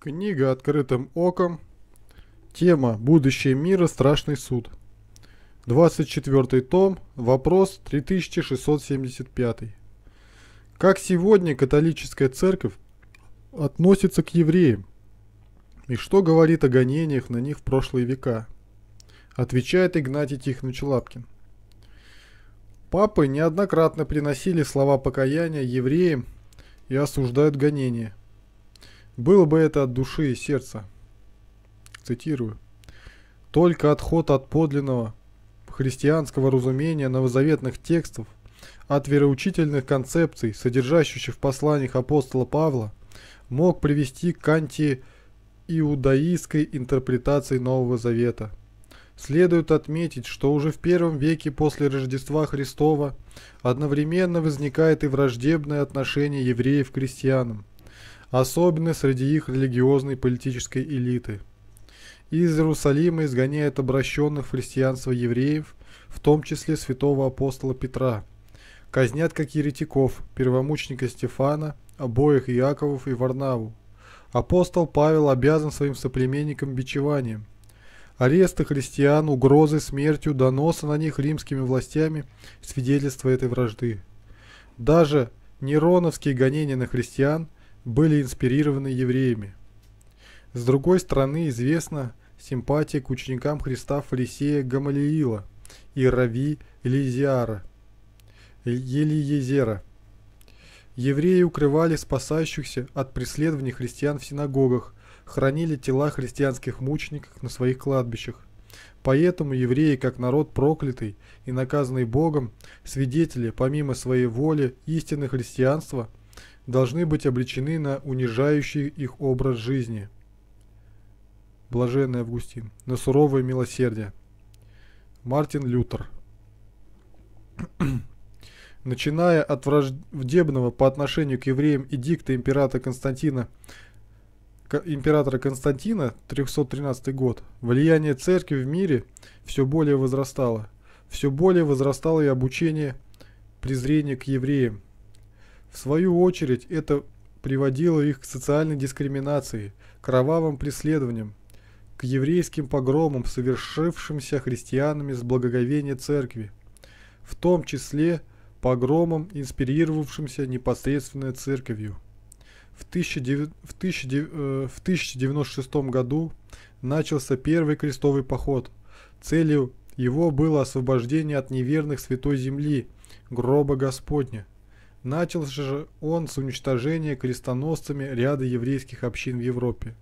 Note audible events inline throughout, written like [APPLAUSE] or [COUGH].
Книга «Открытым оком». Тема «Будущее мира. Страшный суд». 24 том. Вопрос 3675. Как сегодня католическая церковь относится к евреям? И что говорит о гонениях на них в прошлые века? Отвечает Игнатий Тихонович Лапкин. Папы неоднократно приносили слова покаяния евреям и осуждают гонения – было бы это от души и сердца. Цитирую. Только отход от подлинного христианского разумения новозаветных текстов, от вероучительных концепций, содержащихся в посланиях апостола Павла, мог привести к антииудаистской интерпретации Нового Завета. Следует отметить, что уже в первом веке после Рождества Христова одновременно возникает и враждебное отношение евреев к христианам особенно среди их религиозной и политической элиты. Из Иерусалима изгоняют обращенных в христианство евреев, в том числе святого апостола Петра. Казнят как еретиков, первомучника Стефана, обоих Иаковов и Варнаву. Апостол Павел обязан своим соплеменникам бичеванием. Аресты христиан, угрозы смертью, доносы на них римскими властями – свидетельство этой вражды. Даже нейроновские гонения на христиан – были инспирированы евреями. С другой стороны, известна симпатия к ученикам Христа Фарисея Гамалиила и Рави Элизиара, Елиезера. Евреи укрывали спасающихся от преследований христиан в синагогах, хранили тела христианских мучеников на своих кладбищах. Поэтому евреи, как народ проклятый и наказанный Богом, свидетели, помимо своей воли, истины христианства – должны быть обречены на унижающий их образ жизни. Блаженный Августин. На суровое милосердие. Мартин Лютер. [CLEARS THROAT] Начиная от враждебного по отношению к евреям эдикта императора Константина императора Константина, 313 год, влияние церкви в мире все более возрастало. Все более возрастало и обучение презрения к евреям, в свою очередь это приводило их к социальной дискриминации, кровавым преследованиям, к еврейским погромам, совершившимся христианами с благоговения церкви, в том числе погромам, инспирировавшимся непосредственно церковью. В, 19, в, 19, э, в 1096 году начался первый крестовый поход. Целью его было освобождение от неверных святой земли, гроба Господня. Начался же он с уничтожения крестоносцами ряда еврейских общин в Европе.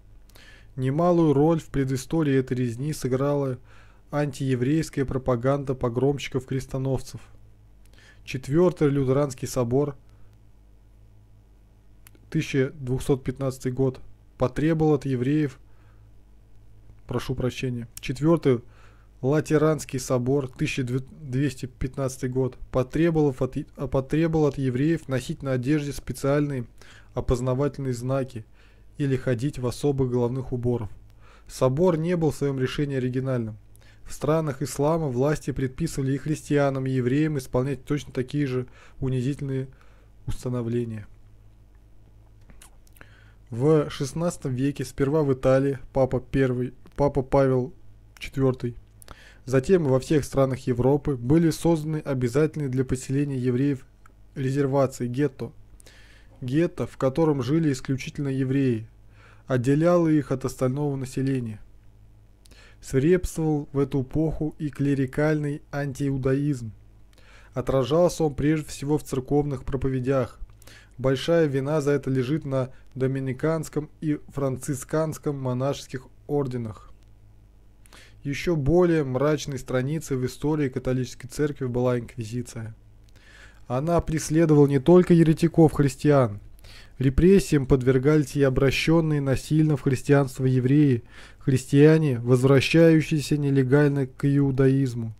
Немалую роль в предыстории этой резни сыграла антиеврейская пропаганда погромщиков-крестоносцев. Четвертый Лютеранский собор 1215 год потребовал от евреев прошу прощения. Четвертый Латеранский собор 1215 год потребовал от, потребовал от евреев носить на одежде специальные опознавательные знаки или ходить в особых головных уборах. Собор не был в своем решении оригинальным. В странах ислама власти предписывали и христианам, и евреям исполнять точно такие же унизительные установления. В XVI веке сперва в Италии папа, I, папа Павел IV Затем во всех странах Европы были созданы обязательные для поселения евреев резервации гетто. Гетто, в котором жили исключительно евреи, отделяло их от остального населения. Свирепствовал в эту эпоху и клерикальный антиудаизм. Отражался он прежде всего в церковных проповедях. Большая вина за это лежит на доминиканском и францисканском монашеских орденах. Еще более мрачной страницей в истории католической церкви была инквизиция. Она преследовала не только еретиков-христиан. Репрессиям подвергались и обращенные насильно в христианство евреи, христиане, возвращающиеся нелегально к иудаизму,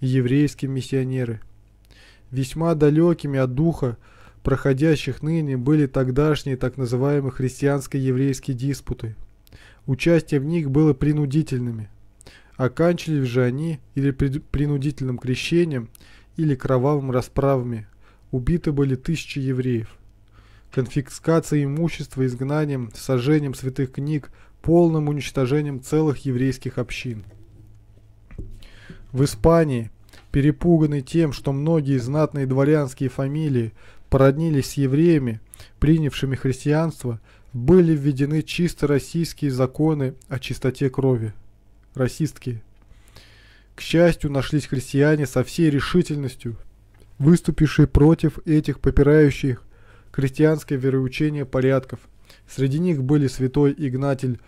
и еврейские миссионеры. Весьма далекими от духа проходящих ныне были тогдашние так называемые христианско-еврейские диспуты. Участие в них было принудительными – Оканчивались же они или принудительным крещением, или кровавыми расправами. Убиты были тысячи евреев. Конфискация имущества, изгнанием, сожжением святых книг, полным уничтожением целых еврейских общин. В Испании, перепуганный тем, что многие знатные дворянские фамилии породнились с евреями, принявшими христианство, были введены чисто российские законы о чистоте крови расистки. К счастью, нашлись христиане со всей решительностью, выступившие против этих попирающих крестьянское вероучение порядков. Среди них были святой Игнатиль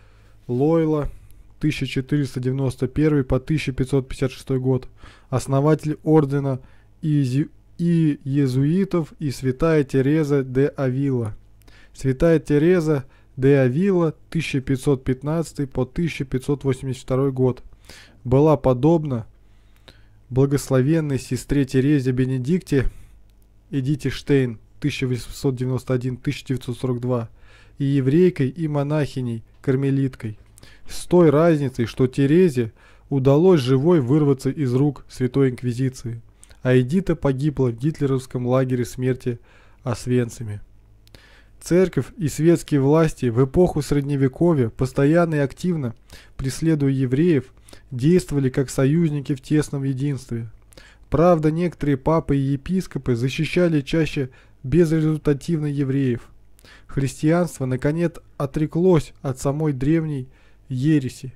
Лойла, 1491 по 1556 год, основатель ордена и езуитов, и святая Тереза де Авила. Святая Тереза – Де Авила 1515 по 1582 год была подобна благословенной сестре Терезе Бенедикте Эдите Штейн 1891-1942 и еврейкой и монахиней кармелиткой. С той разницей, что Терезе удалось живой вырваться из рук Святой Инквизиции, а Эдита погибла в гитлеровском лагере смерти освенцами. Церковь и светские власти в эпоху Средневековья постоянно и активно, преследуя евреев, действовали как союзники в тесном единстве. Правда, некоторые папы и епископы защищали чаще безрезультативно евреев. Христианство, наконец, отреклось от самой древней ереси,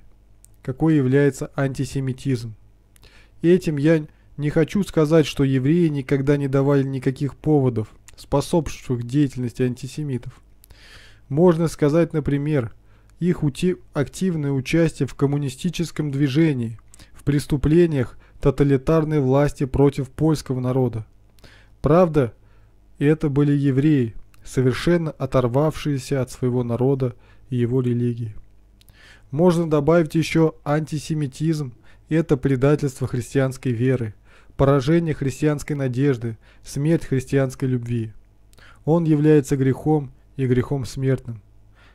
какой является антисемитизм. Этим я не хочу сказать, что евреи никогда не давали никаких поводов способствующих деятельности антисемитов. Можно сказать, например, их активное участие в коммунистическом движении, в преступлениях тоталитарной власти против польского народа. Правда, это были евреи, совершенно оторвавшиеся от своего народа и его религии. Можно добавить еще антисемитизм – это предательство христианской веры – поражение христианской надежды, смерть христианской любви. Он является грехом и грехом смертным.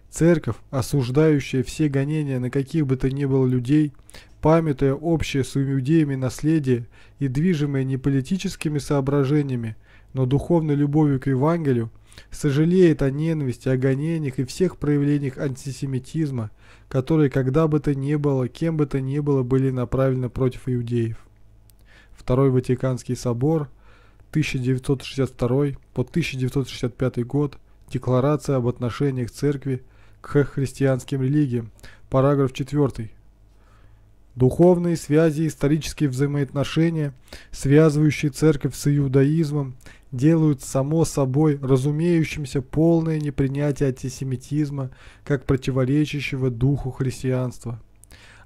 Церковь, осуждающая все гонения на каких бы то ни было людей, памятая общее с иудеями наследие и движимая не политическими соображениями, но духовной любовью к Евангелию, сожалеет о ненависти, о гонениях и всех проявлениях антисемитизма, которые когда бы то ни было, кем бы то ни было были направлены против иудеев. Второй Ватиканский собор 1962 по 1965 год, Декларация об отношениях церкви к христианским религиям, параграф 4. Духовные связи и исторические взаимоотношения, связывающие церковь с иудаизмом, делают само собой разумеющимся полное непринятие антисемитизма как противоречащего духу христианства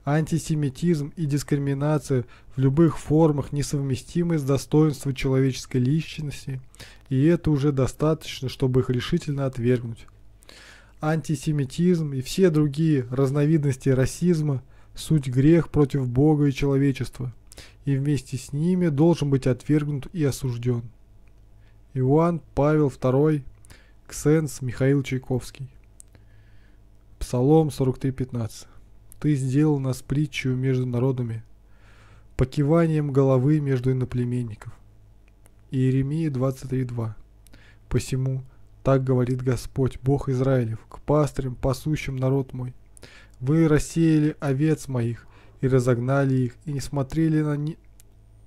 антисемитизм и дискриминация в любых формах несовместимы с достоинством человеческой личности, и это уже достаточно, чтобы их решительно отвергнуть. Антисемитизм и все другие разновидности расизма – суть грех против Бога и человечества, и вместе с ними должен быть отвергнут и осужден. Иоанн Павел II, Ксенс Михаил Чайковский. Псалом 43.15 ты сделал нас притчу между народами, покиванием головы между иноплеменников. Иеремия 23.2 Посему так говорит Господь, Бог Израилев, к пастырям, пасущим народ мой. Вы рассеяли овец моих, и разогнали их, и не смотрели на ни...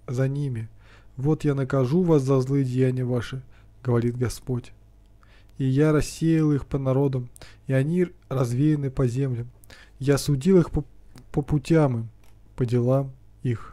за ними. Вот я накажу вас за злые деяния ваши, говорит Господь. И я рассеял их по народам, и они развеяны по землям. Я судил их по, по путям им, по делам их.